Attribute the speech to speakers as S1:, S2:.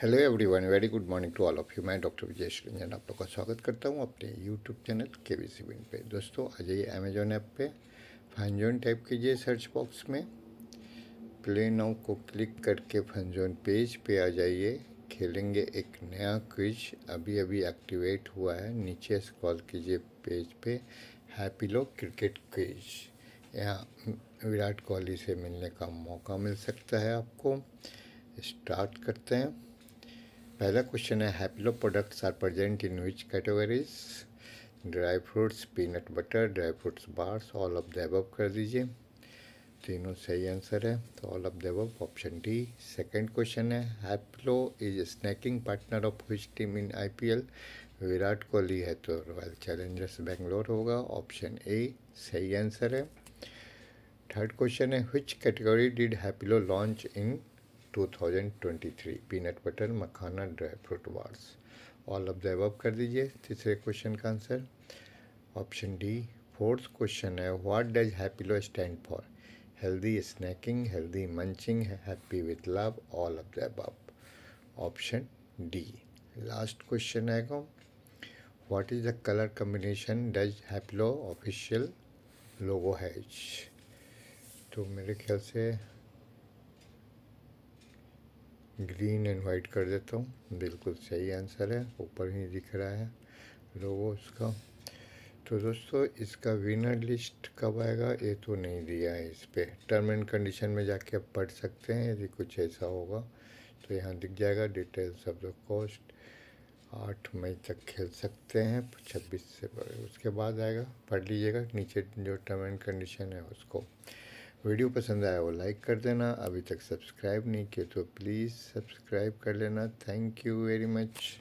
S1: hello everyone very good morning to all of you मैं doctor Vijay Shranjan आप लोग का स्वागत करता हूँ अपने यूट्यूब चैनल के बी सी बिन पे दोस्तों आ जाइए अमेजोन ऐप पे फनजोन टाइप कीजिए सर्च बॉक्स में प्ले नाउ को क्लिक करके फनजोन पेज पे आ जाइए खेलेंगे एक नया क्विज अभी अभी एक्टिवेट हुआ है नीचे स्क्रॉल कीजिए पेज पे हैप्पी लो क्रिकेट क्विज यहाँ विराट कोहली से मिलने का मौका मिल सकता है आपको स्टार्ट करते हैं पहला क्वेश्चन है Happilo products are present in which categories dry fruits peanut butter dry fruits bars all of the कर दीजिए तीनों सही आंसर है तो all of the option D second question है Happilo is snacking partner of which team in IPL Virat Kohli है तो royal Challengers Bangalore होगा ऑप्शन ए सही आंसर है थर्ड क्वेश्चन है which category did Happilo launch in 2023 peanut butter makhana dry fruit bars all of the कर दीजिए तीसरे क्वेश्चन का answer option D fourth question है what does low stand for healthy snacking healthy munching happy with love all of the option D last question है what is the colour combination does low official logo has तो मेरे ख्याल से green and white कर देता हूँ बिल्कुल सही आंसर है ऊपर ही दिख रहा है लोगो उसका तो दोस्तों इसका विनर लिस्ट कब आएगा ये तो नहीं दिया है इस पर टर्म एंड कंडीशन में जाके आप पढ़ सकते हैं यदि कुछ ऐसा होगा तो यहाँ दिख जाएगा डिटेल्स ऑफ द कॉस्ट आठ मई तक खेल सकते हैं छब्बीस से उसके बाद आएगा पढ़ लीजिएगा नीचे जो टर्म एंड कंडीशन है उसको वीडियो पसंद आया वो लाइक कर देना अभी तक सब्सक्राइब नहीं किए तो प्लीज़ सब्सक्राइब कर लेना थैंक यू वेरी मच